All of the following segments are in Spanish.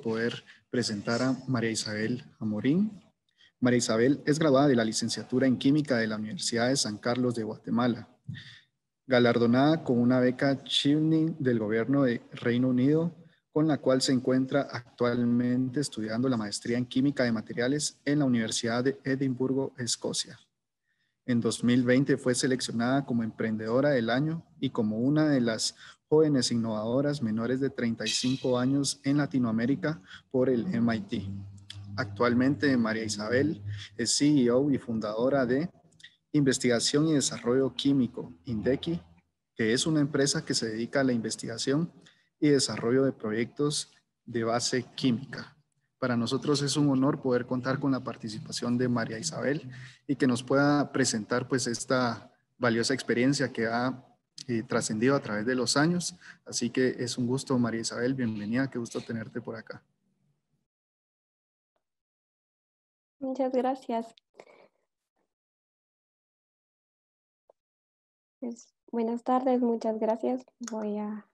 poder presentar a María Isabel Amorín. María Isabel es graduada de la licenciatura en Química de la Universidad de San Carlos de Guatemala, galardonada con una beca Chivning del Gobierno de Reino Unido, con la cual se encuentra actualmente estudiando la maestría en Química de Materiales en la Universidad de Edimburgo, Escocia. En 2020 fue seleccionada como Emprendedora del Año y como una de las jóvenes innovadoras menores de 35 años en Latinoamérica por el MIT. Actualmente María Isabel es CEO y fundadora de Investigación y Desarrollo Químico, INDECI, que es una empresa que se dedica a la investigación y desarrollo de proyectos de base química. Para nosotros es un honor poder contar con la participación de María Isabel y que nos pueda presentar pues esta valiosa experiencia que ha trascendido a través de los años. Así que es un gusto, María Isabel, bienvenida, qué gusto tenerte por acá. Muchas gracias. Pues, buenas tardes, muchas gracias. Voy a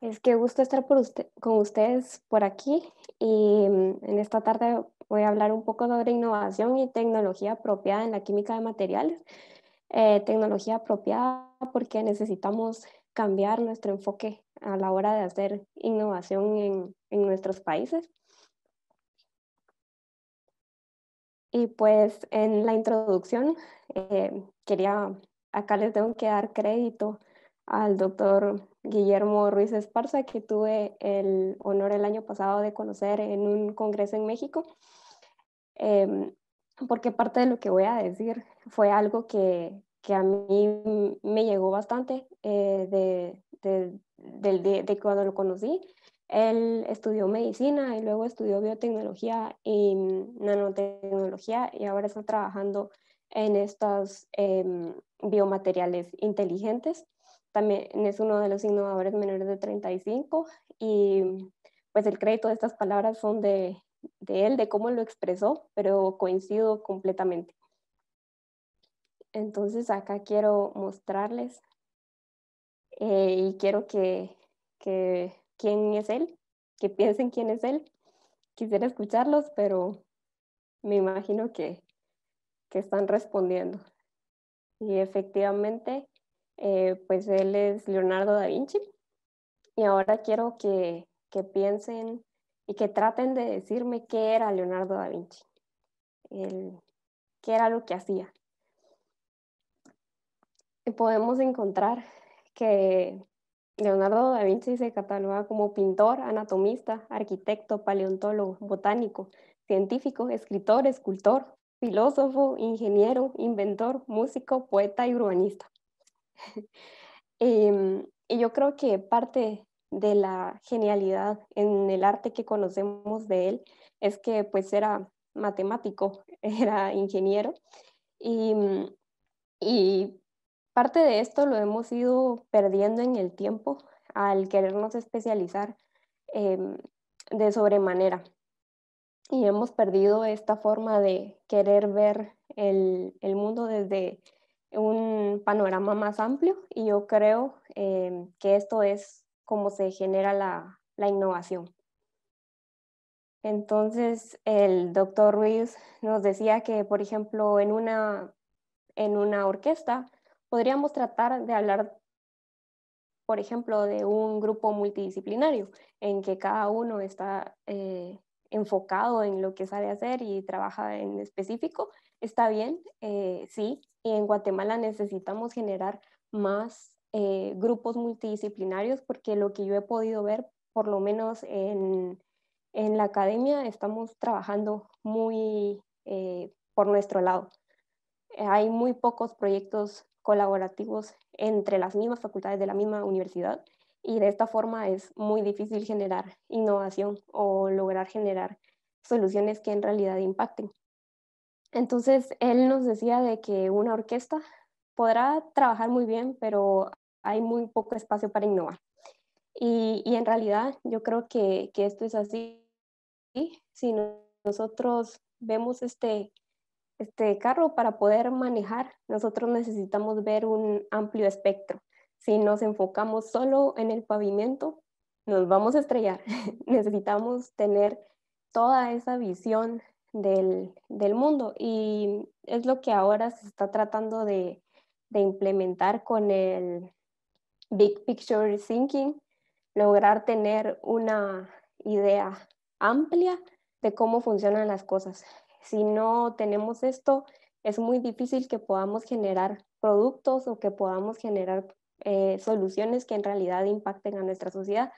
Es que gusto estar con ustedes por aquí y mm, en esta tarde voy a hablar un poco sobre innovación y tecnología apropiada en la química de materiales. Eh, tecnología apropiada porque necesitamos cambiar nuestro enfoque a la hora de hacer innovación en, en nuestros países. Y pues en la introducción eh, quería, acá les tengo que dar crédito al doctor Guillermo Ruiz Esparza, que tuve el honor el año pasado de conocer en un congreso en México, em, porque parte de lo que voy a decir fue algo que, a mí me llegó bastante eh, de, de, cuando lo conocí. Él estudió medicina y luego estudió biotecnología y nanotecnología y ahora está trabajando en estos em, biomateriales inteligentes es uno de los innovadores menores de 35 y pues el crédito de estas palabras son de, de él, de cómo lo expresó, pero coincido completamente. Entonces acá quiero mostrarles eh, y quiero que, que quién es él, que piensen quién es él. Quisiera escucharlos, pero me imagino que, que están respondiendo. Y efectivamente, eh, pues él es Leonardo da Vinci. Y ahora quiero que, piensen y que traten de decirme qué era Leonardo da Vinci, qué era lo que hacía. podemos encontrar que Leonardo da Vinci se cataloga como pintor, anatomista, arquitecto, paleontólogo, botánico, científico, escritor, escultor, filósofo, ingeniero, inventor, músico, poeta y urbanista. Em, y yo creo que parte de la genialidad en el arte que conocemos de él es que pues era matemático, era ingeniero mm, y, parte de esto lo hemos ido perdiendo en el tiempo al querernos especializar em, de sobremanera y hemos perdido esta forma de querer ver el mundo desde un panorama más amplio y yo creo eh, que esto es cómo se genera la, innovación. Entonces, el doctor Ruiz nos decía que, por ejemplo, en una, en una orquesta podríamos tratar de hablar, por ejemplo, de un grupo multidisciplinario, en que cada uno está eh, enfocado en lo que sabe hacer y trabaja en específico, Está bien, eh, sí, y en Guatemala necesitamos generar más eh, grupos multidisciplinarios porque lo que yo he podido ver, por lo menos en, la academia, estamos trabajando muy eh, por nuestro lado. Hay muy pocos proyectos colaborativos entre las mismas facultades de la misma universidad y de esta forma es muy difícil generar innovación o lograr generar soluciones que en realidad impacten. Entonces, él nos decía de que una orquesta podrá trabajar muy bien, pero hay muy poco espacio para innovar. Y, en realidad yo creo que, esto es así. Si nosotros vemos este, este carro para poder manejar, nosotros necesitamos ver un amplio espectro. Si nos enfocamos solo en el pavimento, nos vamos a estrellar. necesitamos tener toda esa visión del, mundo. Y es lo que ahora se está tratando de, implementar con el Big Picture Thinking, lograr tener una idea amplia de cómo funcionan las cosas. Si no tenemos esto, es muy difícil que podamos generar productos o que podamos generar eh, soluciones que en realidad impacten a nuestra sociedad.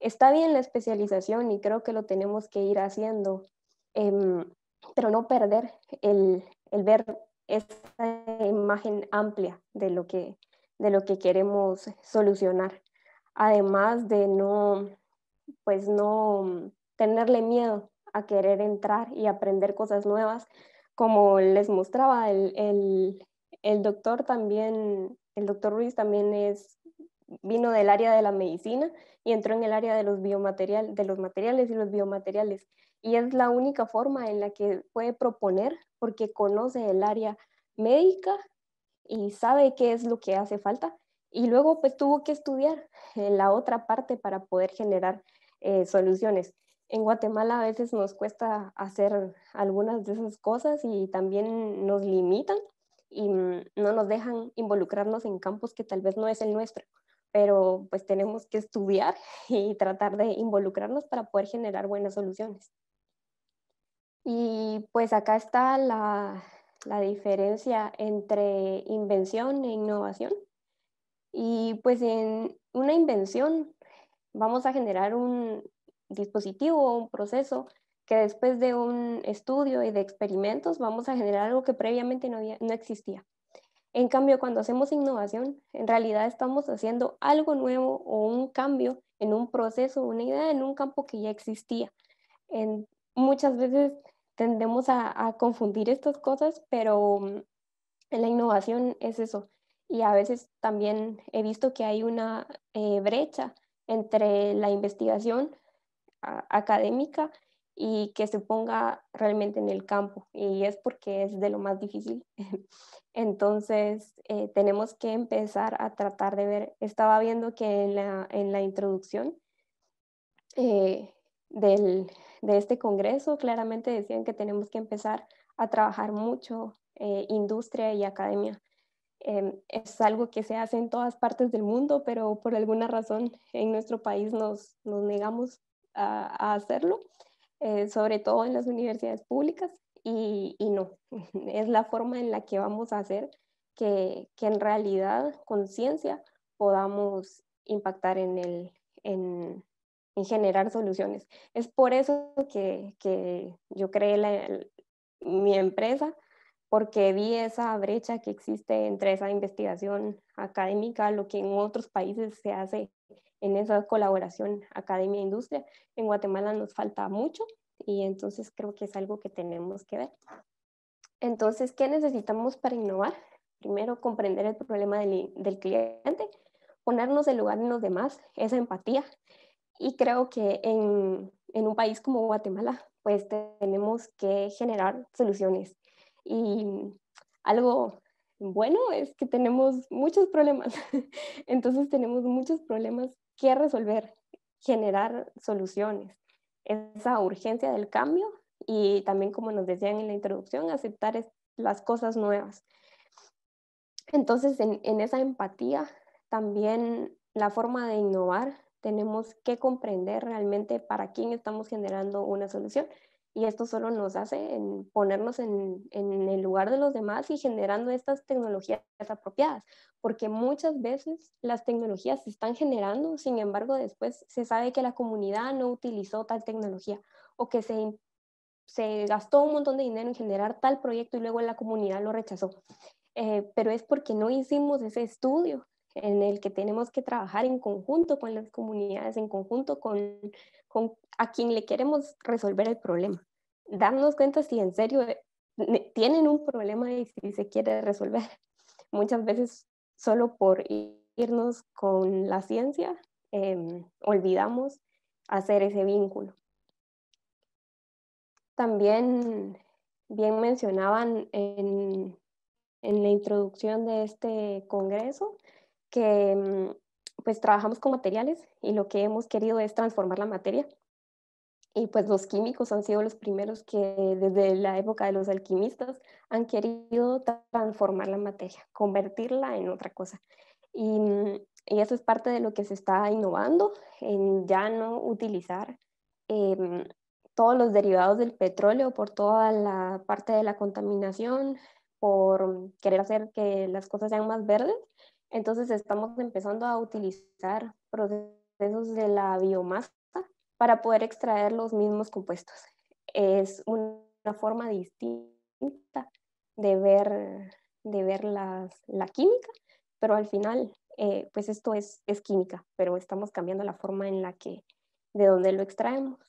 Está bien la especialización y creo que lo tenemos que ir haciendo Em, pero no perder el, ver esa imagen amplia de lo que, de lo que queremos solucionar. Además de no, pues no tenerle miedo a querer entrar y aprender cosas nuevas. Como les mostraba, el, doctor también, el doctor Ruiz también es, vino del área de la medicina y entró en el área de los de los materiales y los biomateriales y es la única forma en la que puede proponer porque conoce el área médica y sabe qué es lo que hace falta y luego pues tuvo que estudiar la otra parte para poder generar eh, soluciones. En Guatemala a veces nos cuesta hacer algunas de esas cosas y también nos limitan y no nos dejan involucrarnos en campos que tal vez no es el nuestro, pero pues tenemos que estudiar y tratar de involucrarnos para poder generar buenas soluciones. Y pues acá está la, diferencia entre invención e innovación. Y pues en una invención vamos a generar un dispositivo o un proceso que después de un estudio y de experimentos vamos a generar algo que previamente no, no existía. En cambio, cuando hacemos innovación, en realidad estamos haciendo algo nuevo o un cambio en un proceso, una idea, en un campo que ya existía. En, muchas veces tendemos a, confundir estas cosas, pero mm, la innovación es eso. Y a veces también he visto que hay una eh, brecha entre la investigación académica y que se ponga realmente en el campo. Y es porque es de lo más difícil. Entonces, eh, tenemos que empezar a tratar de ver. Estaba viendo que en la, introducción eh, de este Congreso, claramente decían que tenemos que empezar a trabajar mucho eh, industria y academia. Em, es algo que se hace en todas partes del mundo, pero por alguna razón en nuestro país nos, negamos a, hacerlo, eh, sobre todo en las universidades públicas, y, no, es la forma en la que vamos a hacer que, en realidad, con ciencia, podamos impactar en, el, en generar soluciones. Es por eso que, yo creé mi empresa, porque vi esa brecha que existe entre esa investigación académica, lo que en otros países se hace en esa colaboración academia-industria. En Guatemala nos falta mucho y entonces creo que es algo que tenemos que ver. Entonces, ¿qué necesitamos para innovar? Primero, comprender el problema del, del cliente, ponernos en lugar de los demás, esa empatía, y creo que en, un país como Guatemala, pues tenemos que generar soluciones. Y algo bueno es que tenemos muchos problemas. Entonces tenemos muchos problemas que resolver, generar soluciones. Esa urgencia del cambio y también, como nos decían en la introducción, aceptar las cosas nuevas. Entonces, en esa empatía, también la forma de innovar tenemos que comprender realmente para quién estamos generando una solución. Y esto solo nos hace en ponernos en, en, el lugar de los demás y generando estas tecnologías apropiadas, porque muchas veces las tecnologías se están generando, sin embargo después se sabe que la comunidad no utilizó tal tecnología o que se, se gastó un montón de dinero en generar tal proyecto y luego la comunidad lo rechazó. Eh, pero es porque no hicimos ese estudio en el que tenemos que trabajar en conjunto con las comunidades, en conjunto con, a quien le queremos resolver el problema. Darnos cuenta si en serio eh, tienen un problema y si se quiere resolver. Muchas veces solo por irnos con la ciencia em, olvidamos hacer ese vínculo. También bien mencionaban en, en la introducción de este congreso que mm, pues trabajamos con materiales y lo que hemos querido es transformar la materia. Y pues los químicos han sido los primeros que desde la época de los alquimistas han querido transformar la materia, convertirla en otra cosa. Y, mm, eso es parte de lo que se está innovando, en ya no utilizar em, todos los derivados del petróleo por toda la parte de la contaminación, por querer hacer que las cosas sean más verdes, entonces estamos empezando a utilizar procesos de la biomasa para poder extraer los mismos compuestos. Es una forma distinta de ver, de ver la química, pero al final, eh, pues esto es, química, pero estamos cambiando la forma en la que, de donde lo extraemos.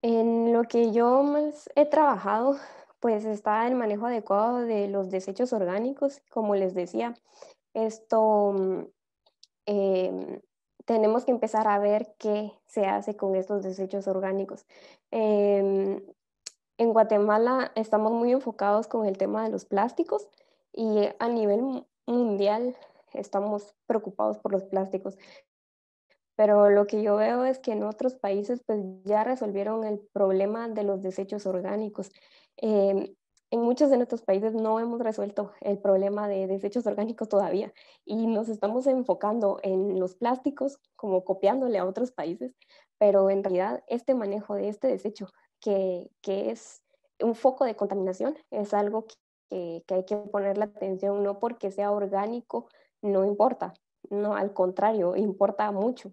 En lo que yo más he trabajado pues está el manejo adecuado de los desechos orgánicos, como les decía, esto mm, em, tenemos que empezar a ver qué se hace con estos desechos orgánicos. Em, en Guatemala estamos muy enfocados con el tema de los plásticos y a nivel mundial estamos preocupados por los plásticos. Pero lo que yo veo es que en otros países pues ya resolvieron el problema de los desechos orgánicos. Em, en muchos de nuestros países no hemos resuelto el problema de desechos orgánicos todavía y nos estamos enfocando en los plásticos como copiándole a otros países, pero en realidad este manejo de este desecho que, que es un foco de contaminación es algo que, que hay que poner la atención, no porque sea orgánico, no importa, no, al contrario, importa mucho.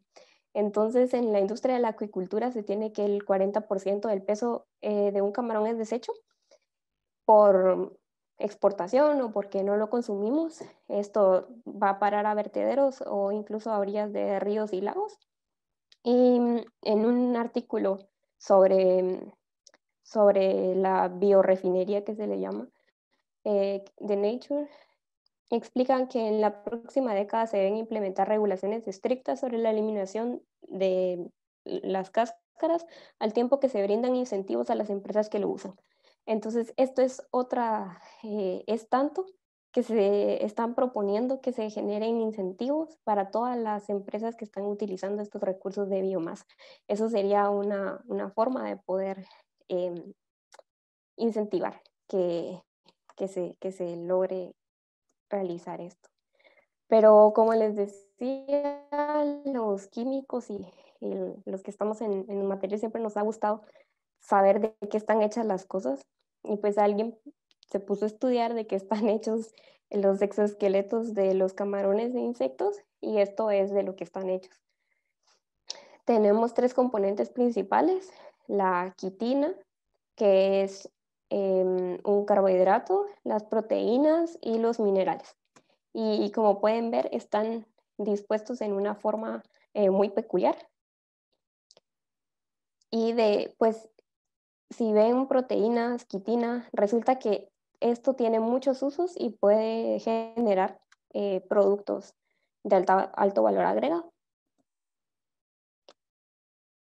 Entonces, en la industria de la acuicultura se tiene que el 40% del peso eh, de un camarón es desecho por exportación o porque no lo consumimos. Esto va a parar a vertederos o incluso a orillas de ríos y lagos. Y mm, en un artículo sobre, sobre la biorefinería que se le llama, eh, de Nature, explican que en la próxima década se deben implementar regulaciones estrictas sobre la eliminación de las cáscaras al tiempo que se brindan incentivos a las empresas que lo usan. Entonces, esto es otra, eh, es tanto que se están proponiendo que se generen incentivos para todas las empresas que están utilizando estos recursos de biomasa. Eso sería una, forma de poder em, incentivar que, se, logre realizar esto. Pero como les decía, los químicos y, los que estamos en, en materia siempre nos ha gustado saber de qué están hechas las cosas y pues alguien se puso a estudiar de qué están hechos los exoesqueletos de los camarones de insectos y esto es de lo que están hechos. Tenemos tres componentes principales, la quitina, que es em, un carbohidrato, las proteínas y los minerales. Y, como pueden ver, están dispuestos en una forma eh, muy peculiar. Y de, pues, si ven proteínas, quitina, resulta que esto tiene muchos usos y puede generar eh, productos de alto valor agregado.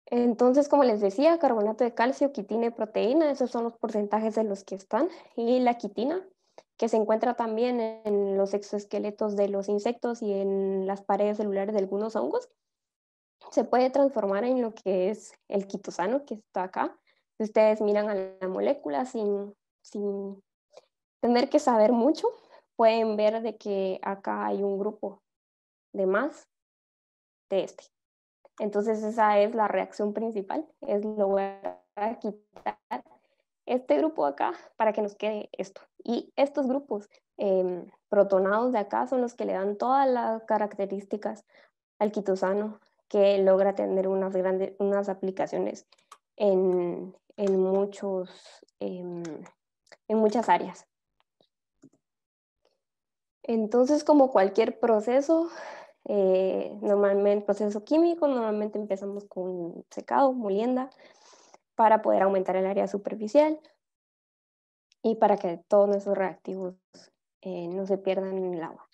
Entonces, como les decía, carbonato de calcio, quitina y proteína, esos son los porcentajes de los que están. Y la quitina, que se encuentra también en los exoesqueletos de los insectos y en las paredes celulares de algunos hongos, se puede transformar en lo que es el quitosano, que está acá, si ustedes miran a la molécula sin, sin tener que saber mucho, pueden ver de que acá hay un grupo de más de este. Entonces esa es la reacción principal, es lo voy a quitar este grupo acá para que nos quede esto. Y estos grupos em, protonados de acá son los que le dan todas las características al quitosano que logra tener unas, grandes, unas aplicaciones en, en, muchos, em, en muchas áreas. Entonces, como cualquier proceso, eh, normalmente proceso químico, normalmente empezamos con secado, molienda, para poder aumentar el área superficial y para que todos nuestros reactivos eh, no se pierdan en el agua.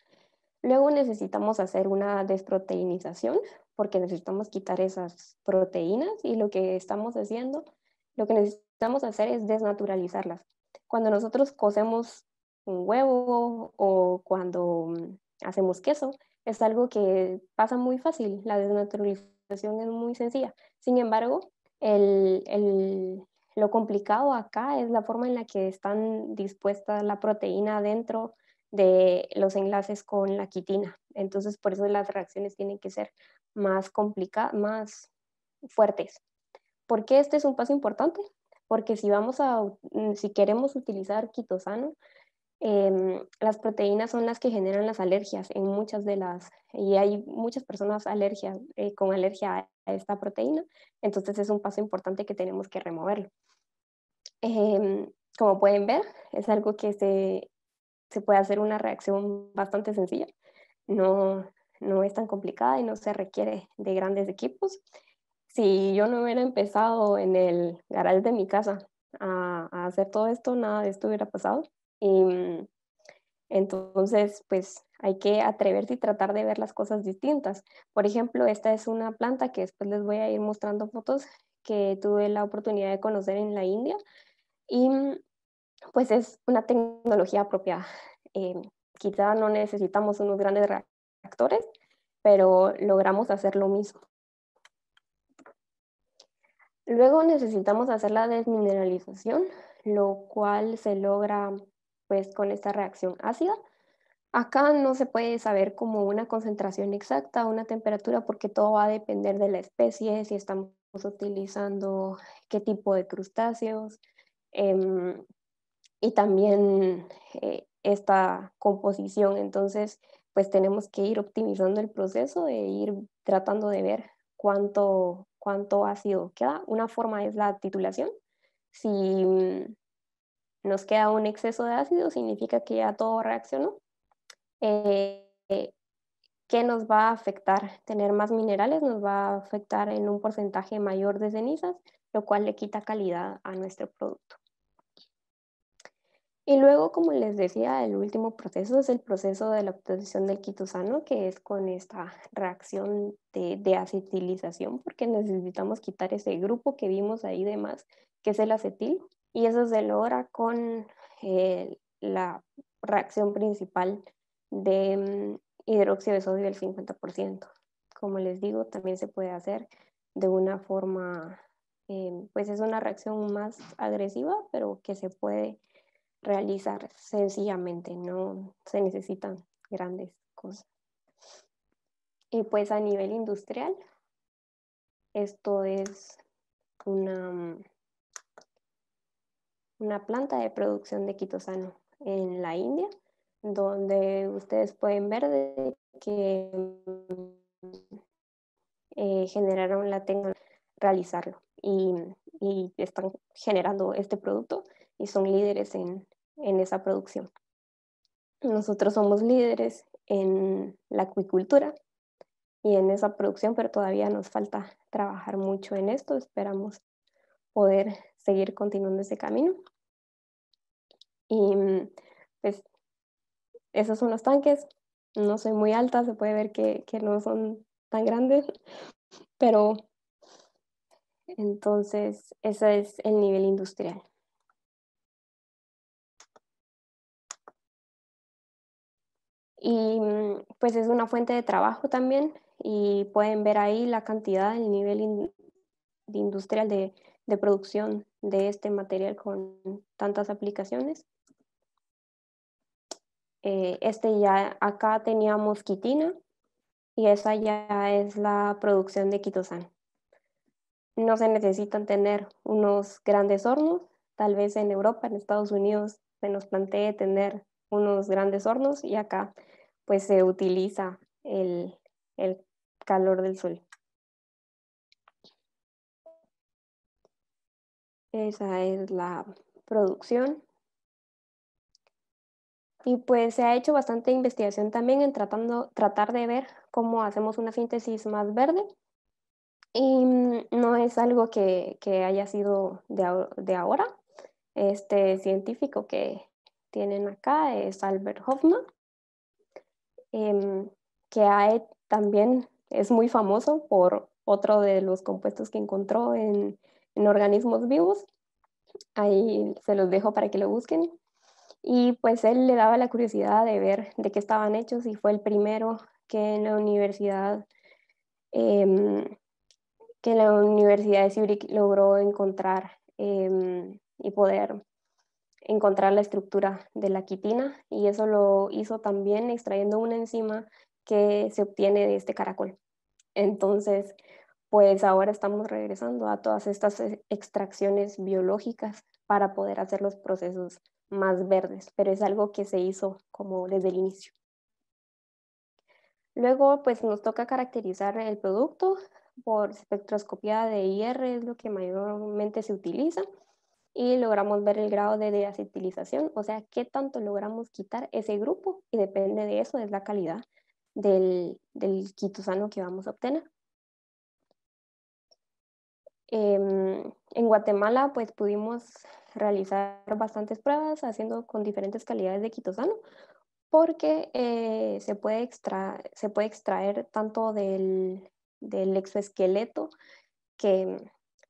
Luego necesitamos hacer una desproteinización porque necesitamos quitar esas proteínas y lo que estamos haciendo lo que necesitamos hacer es desnaturalizarlas. Cuando nosotros cocemos un huevo o cuando mm, hacemos queso, es algo que pasa muy fácil. La desnaturalización es muy sencilla. Sin embargo, lo complicado acá es la forma en la que están dispuestas la proteína dentro de los enlaces con la quitina. Entonces, por eso las reacciones tienen que ser más complicadas, más fuertes. ¿Por qué este es un paso importante? Porque si, vamos a, mm, si queremos utilizar quitosano, em, las proteínas son las que generan las alergias en muchas de las, y hay muchas personas alergias, eh, con alergia a esta proteína, entonces es un paso importante que tenemos que removerlo. Em, como pueden ver, es algo que se, se, puede hacer una reacción bastante sencilla, no, no es tan complicada y no se requiere de grandes equipos si yo no hubiera empezado en el garage de mi casa a, hacer todo esto, nada de esto hubiera pasado. Y, mm, entonces, pues hay que atreverse y tratar de ver las cosas distintas. Por ejemplo, esta es una planta que después les voy a ir mostrando fotos que tuve la oportunidad de conocer en la India y mm, pues es una tecnología propia. Eh, quizá no necesitamos unos grandes reactores, pero logramos hacer lo mismo. Luego necesitamos hacer la desmineralización, lo cual se logra pues con esta reacción ácida. Acá no se puede saber como una concentración exacta, una temperatura, porque todo va a depender de la especie, si estamos utilizando qué tipo de crustáceos em, y también eh, esta composición. Entonces, pues tenemos que ir optimizando el proceso e ir tratando de ver cuánto cuánto ácido queda. Una forma es la titulación. Si mm, nos queda un exceso de ácido, significa que ya todo reaccionó. Eh, ¿Qué nos va a afectar? Tener más minerales nos va a afectar en un porcentaje mayor de cenizas, lo cual le quita calidad a nuestro producto. Y luego, como les decía, el último proceso es el proceso de la obtención del quitosano, que es con esta reacción de, acetilización, porque necesitamos quitar ese grupo que vimos ahí de más, que es el acetil, y eso se logra con eh, la reacción principal de mm, hidróxido de sodio del 50%. Como les digo, también se puede hacer de una forma, em, pues es una reacción más agresiva, pero que se puede realizar sencillamente, no se necesitan grandes cosas. Y pues a nivel industrial, esto es una, mm, una planta de producción de quitosano en la India, donde ustedes pueden ver que mm, eh, generaron la tecnología, realizarlo y, y están generando este producto y son líderes en en esa producción. Nosotros somos líderes en la acuicultura y en esa producción, pero todavía nos falta trabajar mucho en esto. Esperamos poder seguir continuando ese camino. Y pues esos son los tanques. No son muy altas se puede ver que no son tan grandes, pero entonces ese es el nivel industrial. Y mm, pues es una fuente de trabajo también y pueden ver ahí la cantidad, el nivel de industrial de, producción de este material con tantas aplicaciones. Eh, este ya, acá teníamos quitina y esa ya es la producción de quitosan. No se necesitan tener unos grandes hornos, tal vez en Europa, en Estados Unidos, se nos plantee tener unos grandes hornos y acá pues se utiliza el, calor del sol. Esa es la producción. Y pues se ha hecho bastante investigación también en tratando, tratar de ver cómo hacemos una síntesis más verde. Y no es algo que, haya sido de, de, ahora. Este científico que tienen acá es Albert Hoffman. Em, que AE también es muy famoso por otro de los compuestos que encontró en, organismos vivos. Ahí se los dejo para que lo busquen. Y pues él le daba la curiosidad de ver de qué estaban hechos y fue el primero que en la universidad em, que la Universidad de Zurich logró encontrar em, y poder encontrar la estructura de la quitina y eso lo hizo también extrayendo una enzima que se obtiene de este caracol. Entonces, pues ahora estamos regresando a todas estas eh, extracciones biológicas para poder hacer los procesos más verdes, pero es algo que se hizo como desde el inicio. Luego, pues nos toca caracterizar el producto por espectroscopía de IR, es lo que mayormente se utiliza, y logramos ver el grado de deacetilización, o sea, qué tanto logramos quitar ese grupo y depende de eso, es la calidad del, quitosano que vamos a obtener. Em, en Guatemala, pues pudimos realizar bastantes pruebas haciendo con diferentes calidades de quitosano porque eh, se, puede extra, se puede extraer tanto del, del exoesqueleto que,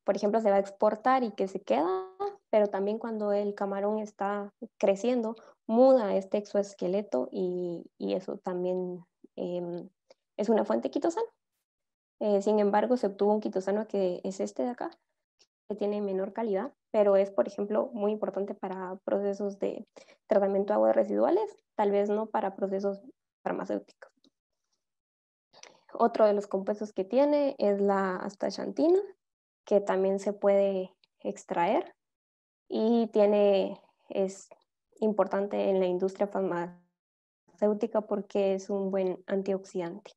por ejemplo, se va a exportar y que se queda pero también cuando el camarón está creciendo, muda este exoesqueleto y, y eso también em, es una fuente quitosana. Eh, sin embargo, se obtuvo un quitosano que es este de acá, que tiene menor calidad, pero es, por ejemplo, muy importante para procesos de tratamiento de aguas residuales, tal vez no para procesos farmacéuticos. Otro de los compuestos que tiene es la astaxantina, que también se puede extraer y tiene, es importante en la industria farmacéutica porque es un buen antioxidante.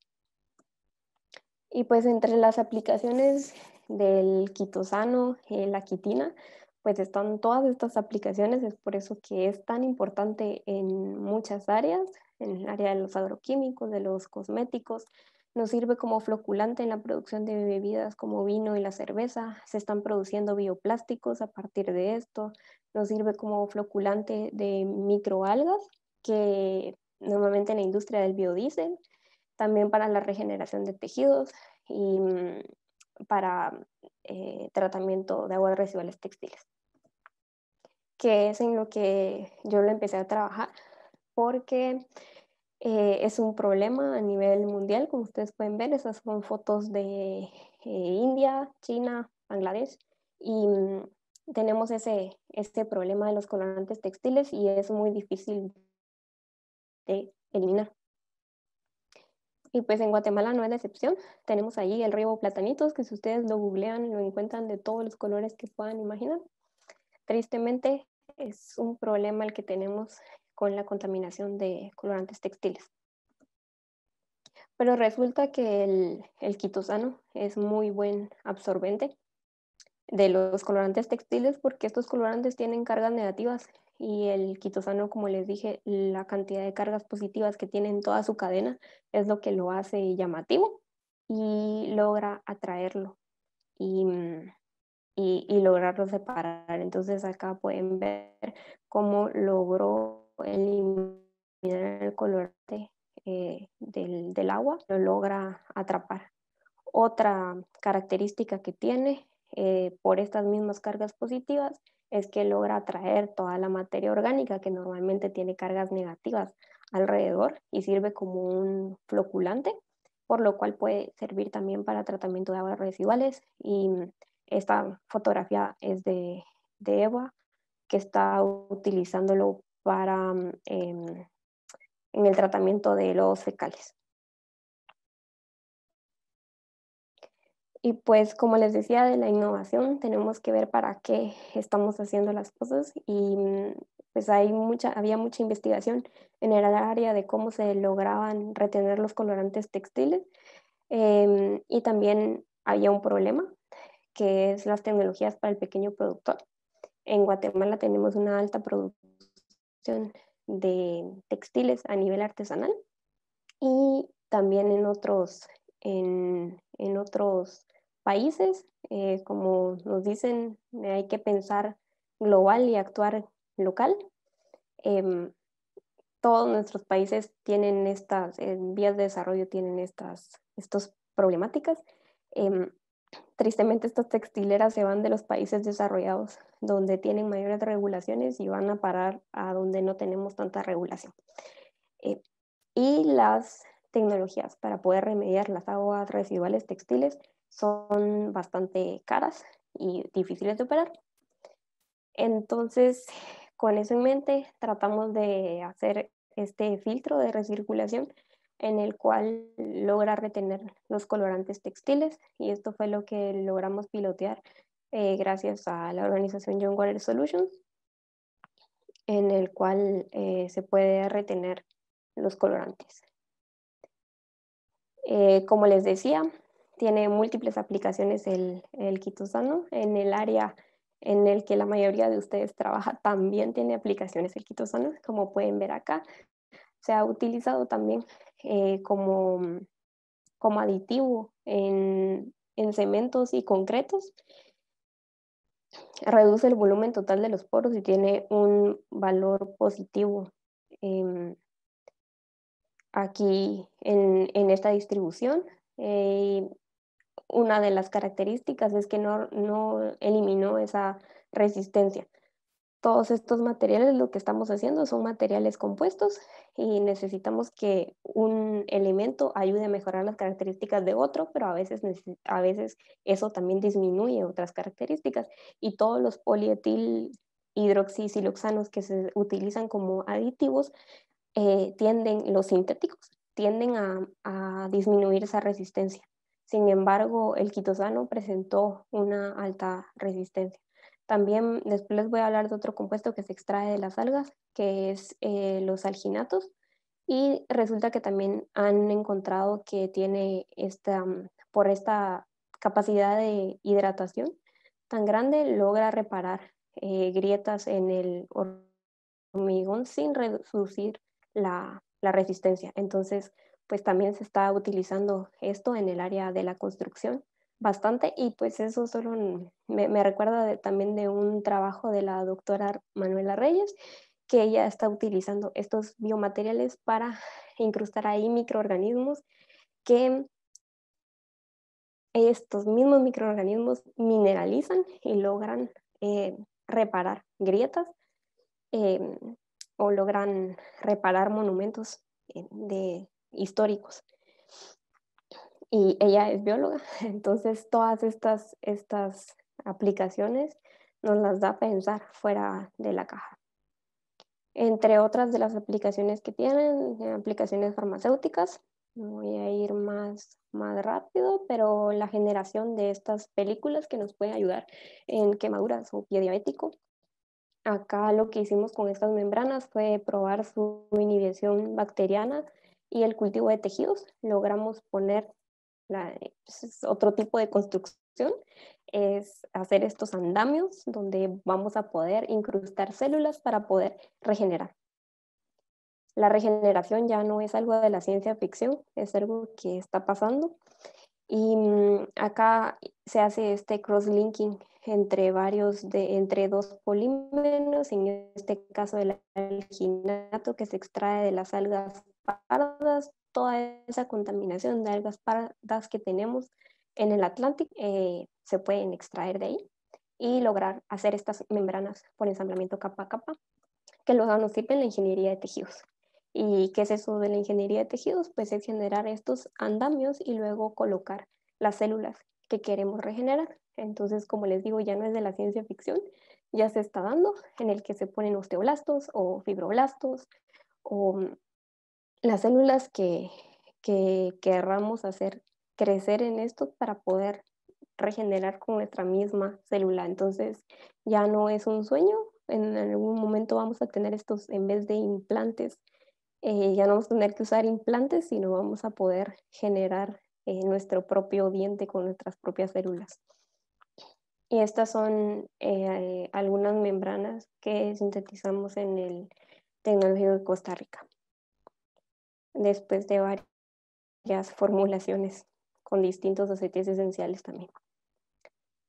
Y pues entre las aplicaciones del quitosano, eh, la quitina, pues están todas estas aplicaciones, es por eso que es tan importante en muchas áreas, en el área de los agroquímicos, de los cosméticos, nos sirve como floculante en la producción de bebidas como vino y la cerveza. Se están produciendo bioplásticos a partir de esto. Nos sirve como floculante de microalgas, que normalmente en la industria del biodiesel, también para la regeneración de tejidos y mm, para eh, tratamiento de aguas residuales textiles, que es en lo que yo lo empecé a trabajar, porque eh, es un problema a nivel mundial, como ustedes pueden ver, esas son fotos de eh, India, China, Bangladesh, y mm, tenemos ese, ese problema de los colorantes textiles y es muy difícil de eliminar. Y pues en Guatemala no es la excepción. Tenemos ahí el río Platanitos, que si ustedes lo googlean lo encuentran de todos los colores que puedan imaginar. Tristemente es un problema el que tenemos con la contaminación de colorantes textiles. Pero resulta que el, quitosano es muy buen absorbente de los colorantes textiles porque estos colorantes tienen cargas negativas y el quitosano, como les dije, la cantidad de cargas positivas que tiene en toda su cadena es lo que lo hace llamativo y logra atraerlo y, mm, y, y lograrlo separar. Entonces acá pueden ver cómo logró eliminar el color eh, del, agua, lo logra atrapar. Otra característica que tiene eh, por estas mismas cargas positivas es que logra atraer toda la materia orgánica que normalmente tiene cargas negativas alrededor y sirve como un floculante, por lo cual puede servir también para tratamiento de aguas residuales. Y esta fotografía es de, de Eva, que está utilizándolo para, mm, em, en el tratamiento de los fecales. Y pues como les decía de la innovación, tenemos que ver para qué estamos haciendo las cosas y mm, pues hay mucha, había mucha investigación en el área de cómo se lograban retener los colorantes textiles em, y también había un problema que es las tecnologías para el pequeño productor. En Guatemala tenemos una alta producción de textiles a nivel artesanal y también en otros, en, otros países, eh, como nos dicen, hay que pensar global y actuar local. Em, todos nuestros países tienen estas, en vías de desarrollo tienen estas, estas problemáticas. Em, Tristemente estas textileras se van de los países desarrollados, donde tienen mayores regulaciones y van a parar a donde no tenemos tanta regulación. Eh, y las tecnologías para poder remediar las aguas residuales textiles son bastante caras y difíciles de operar. Entonces, con eso en mente, tratamos de hacer este filtro de recirculación en el cual logra retener los colorantes textiles y esto fue lo que logramos pilotear eh, gracias a la organización Young Water Solutions, en el cual eh, se puede retener los colorantes. Eh, como les decía, tiene múltiples aplicaciones el, el quitosano en el área en el que la mayoría de ustedes trabaja también tiene aplicaciones el quitosano, como pueden ver acá, se ha utilizado también eh, como, mm, como aditivo en, cementos y concretos. Reduce el volumen total de los poros y tiene un valor positivo. Em, aquí en, esta distribución. Eh, una de las características es que no, no eliminó esa resistencia todos estos materiales, lo que estamos haciendo son materiales compuestos y necesitamos que un elemento ayude a mejorar las características de otro, pero a veces, a veces eso también disminuye otras características y todos los polietil que se utilizan como aditivos eh, tienden, los sintéticos, tienden a, a disminuir esa resistencia. Sin embargo, el quitosano presentó una alta resistencia. También después les voy a hablar de otro compuesto que se extrae de las algas, que es eh, los alginatos. Y resulta que también han encontrado que tiene esta, mm, por esta capacidad de hidratación tan grande, logra reparar eh, grietas en el hormigón sin reducir la, la resistencia. Entonces, pues también se está utilizando esto en el área de la construcción bastante y pues eso solo me, recuerda también de un trabajo de la doctora Manuela Reyes, que ella está utilizando estos biomateriales para incrustar ahí microorganismos que estos mismos microorganismos mineralizan y logran eh, reparar grietas em, o logran reparar monumentos eh, de, históricos y ella es bióloga, entonces todas estas, estas aplicaciones nos las da a pensar fuera de la caja. Entre otras de las aplicaciones que tienen, eh, aplicaciones farmacéuticas, voy a ir más, más rápido, pero la generación de estas películas que nos puede ayudar en quemaduras o pie diabético. Acá lo que hicimos con estas membranas fue probar su inhibición bacteriana y el cultivo de tejidos. Logramos poner pues, es otro tipo de construcción, es hacer estos andamios donde vamos a poder incrustar células para poder regenerar. La regeneración ya no es algo de la ciencia ficción, es algo que está pasando. Y mm, acá se hace este cross-linking entre varios, de, entre dos polímeros, en este caso el alginato que se extrae de las algas pardas toda esa contaminación de algas pardas que tenemos en el Atlántico eh, se pueden extraer de ahí y lograr hacer estas membranas por ensamblamiento capa a capa que lo nos sirven en la ingeniería de tejidos. ¿Y qué es eso de la ingeniería de tejidos? Pues es generar estos andamios y luego colocar las células que queremos regenerar. Entonces, como les digo, ya no es de la ciencia ficción, ya se está dando en el que se ponen osteoblastos o fibroblastos o mm, las células que, querramos hacer crecer en esto para poder regenerar con nuestra misma célula. Entonces ya no es un sueño, en algún momento vamos a tener estos, en vez de implantes, eh, ya no vamos a tener que usar implantes, sino vamos a poder generar eh, nuestro propio diente con nuestras propias células. Y estas son eh, algunas membranas que sintetizamos en el Tecnológico de Costa Rica después de varias formulaciones con distintos aceites esenciales también.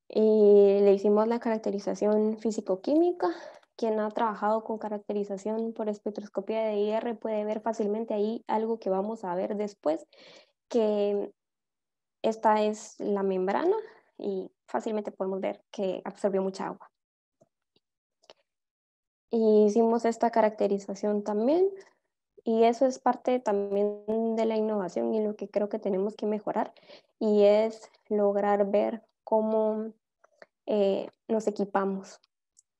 Y eh, le hicimos la caracterización físico-química. Quien ha trabajado con caracterización por espectroscopía de IR puede ver fácilmente ahí algo que vamos a ver después, que esta es la membrana y fácilmente podemos ver que absorbió mucha agua. y hicimos esta caracterización también y eso es parte también de la innovación y lo que creo que tenemos que mejorar y es lograr ver cómo eh, nos equipamos,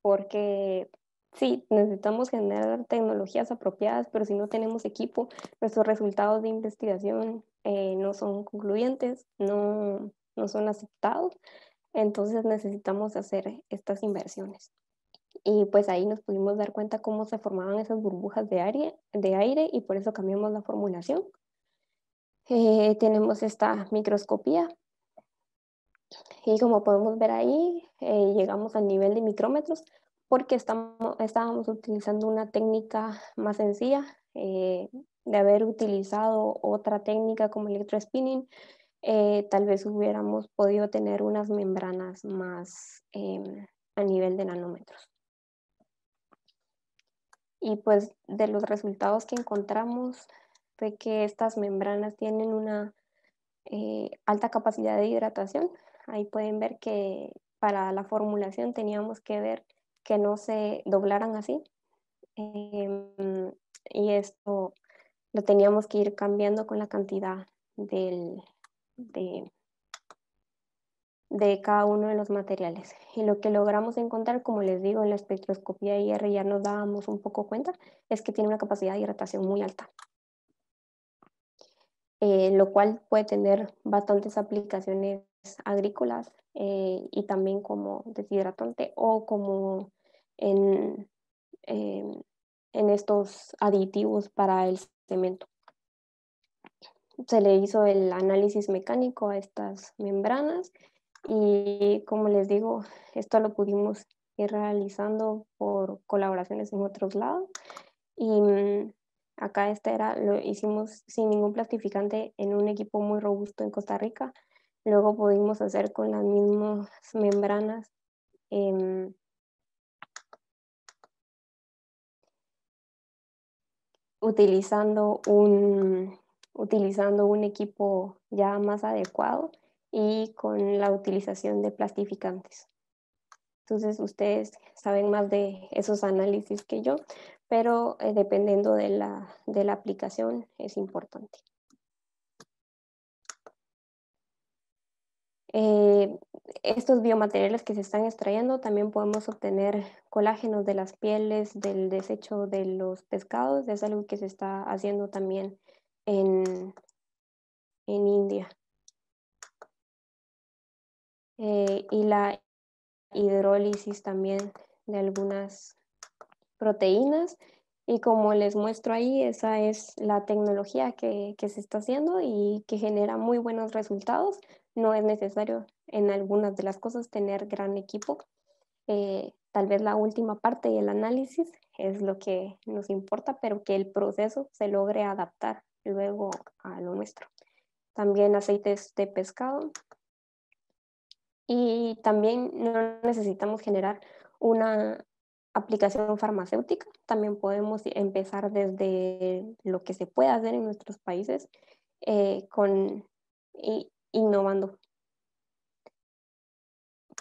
porque sí, necesitamos generar tecnologías apropiadas, pero si no tenemos equipo, nuestros resultados de investigación eh, no son concluyentes, no son aceptados, entonces necesitamos hacer estas inversiones y pues ahí nos pudimos dar cuenta cómo se formaban esas burbujas de aire, de aire y por eso cambiamos la formulación. Eh, tenemos esta microscopía y como podemos ver ahí, eh, llegamos al nivel de micrómetros porque estamos, estábamos utilizando una técnica más sencilla eh, de haber utilizado otra técnica como electrospinning. tal vez hubiéramos podido tener unas membranas más em, a nivel de nanómetros y pues de los resultados que encontramos fue que estas membranas tienen una eh, alta capacidad de hidratación. Ahí pueden ver que para la formulación teníamos que ver que no se doblaran así. Em, y esto lo teníamos que ir cambiando con la cantidad del, de, de cada uno de los materiales. Y lo que logramos encontrar, como les digo, en la espectroscopía IR ya nos dábamos un poco cuenta, es que tiene una capacidad de hidratación muy alta. Eh, lo cual puede tener bastantes aplicaciones agrícolas eh, y también como deshidratante o como en, em, en estos aditivos para el cemento se le hizo el análisis mecánico a estas membranas y como les digo, esto lo pudimos ir realizando por colaboraciones en otros lados. Y mm, acá este era, lo hicimos sin ningún plastificante en un equipo muy robusto en Costa Rica. Luego pudimos hacer con las mismas membranas. Em, utilizando un equipo ya más adecuado y con la utilización de plastificantes. Entonces, ustedes saben más de esos análisis que yo, pero eh, dependiendo de la, aplicación es importante. Eh, estos biomateriales que se están extrayendo también podemos obtener colágenos de las pieles, del desecho de los pescados, es algo que se está haciendo también en, en India. Eh, y la hidrólisis también de algunas proteínas. Y como les muestro ahí, esa es la tecnología que, se está haciendo y que genera muy buenos resultados. No es necesario en algunas de las cosas tener gran equipo. Eh, tal vez la última parte y el análisis es lo que nos importa, pero que el proceso se logre adaptar luego a lo nuestro. También aceites de pescado, y también no necesitamos generar una aplicación farmacéutica, también podemos empezar desde lo que se puede hacer en nuestros países eh, con innovando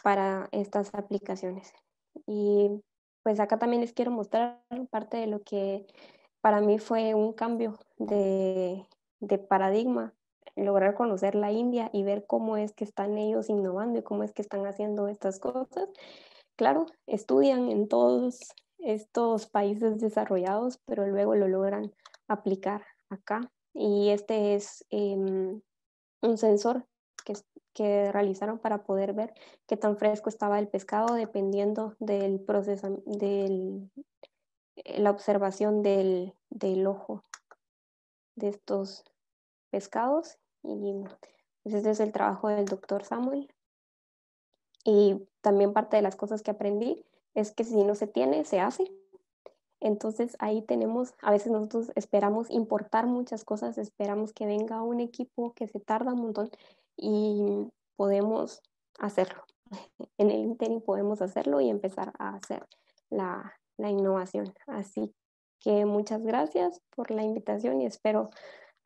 para estas aplicaciones. Y pues acá también les quiero mostrar parte de lo que para mí fue un cambio de paradigma lograr conocer la India y ver cómo es que están ellos innovando y cómo es que están haciendo estas cosas. Claro, estudian en todos estos países desarrollados, pero luego lo logran aplicar acá. Y este es em, un sensor que, realizaron para poder ver qué tan fresco estaba el pescado dependiendo del proceso, de eh, la observación del, del ojo de estos pescados y pues, ese es el trabajo del doctor Samuel. Y también parte de las cosas que aprendí es que si no se tiene, se hace. Entonces ahí tenemos, a veces nosotros esperamos importar muchas cosas, esperamos que venga un equipo que se tarda un montón y podemos hacerlo. En el interim podemos hacerlo y empezar a hacer la, la innovación. Así que muchas gracias por la invitación y espero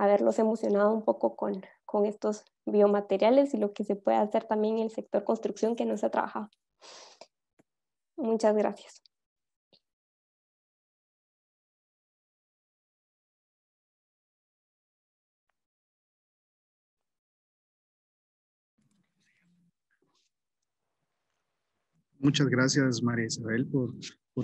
haberlos emocionado un poco con, estos biomateriales y lo que se puede hacer también en el sector construcción que no se ha trabajado. Muchas gracias. Muchas gracias, María Isabel, por,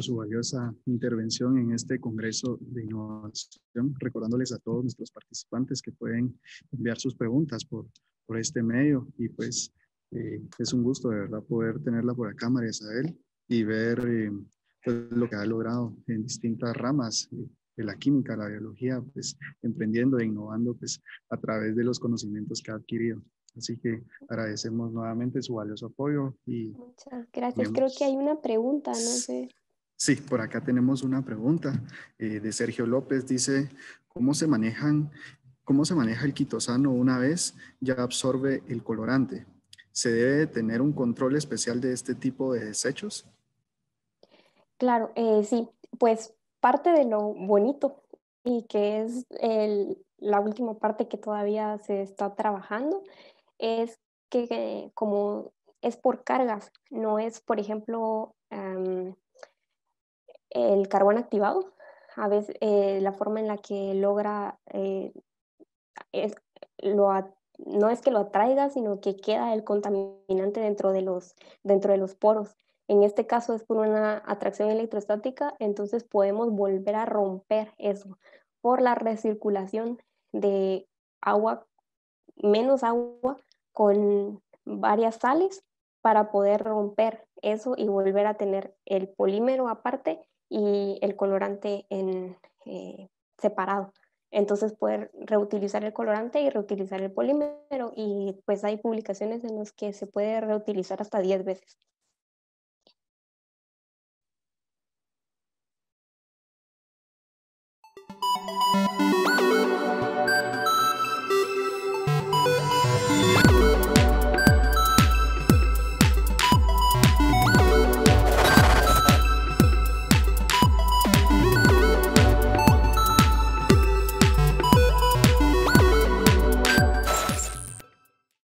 su valiosa intervención en este Congreso de Innovación. Recordándoles a todos nuestros participantes que pueden enviar sus preguntas por, por este medio. Y pues eh, es un gusto, de verdad, poder tenerla por acá, María Isabel, y ver eh, pues, lo que ha logrado en distintas ramas eh, de la química, la biología, pues emprendiendo e innovando pues, a través de los conocimientos que ha adquirido. Así que agradecemos nuevamente su valioso apoyo. Y Muchas gracias. Creo que hay una pregunta, no sé. Sí, por acá tenemos una pregunta eh, de Sergio López. Dice, ¿cómo se manejan, cómo se maneja el quitosano una vez ya absorbe el colorante? ¿Se debe tener un control especial de este tipo de desechos? Claro, eh, sí, pues parte de lo bonito y que es la última parte que todavía se está trabajando es que, como es por cargas, no es, por ejemplo, el carbón activado. A veces eh, la forma en la que logra, eh, es, lo no es que lo atraiga, sino que queda el contaminante dentro de los, dentro de los poros. En este caso es por una atracción electrostática, entonces podemos volver a romper eso por la recirculación de agua menos agua con varias sales para poder romper eso y volver a tener el polímero aparte y el colorante en, eh, separado. Entonces poder reutilizar el colorante y reutilizar el polímero y pues hay publicaciones en las que se puede reutilizar hasta 10 veces.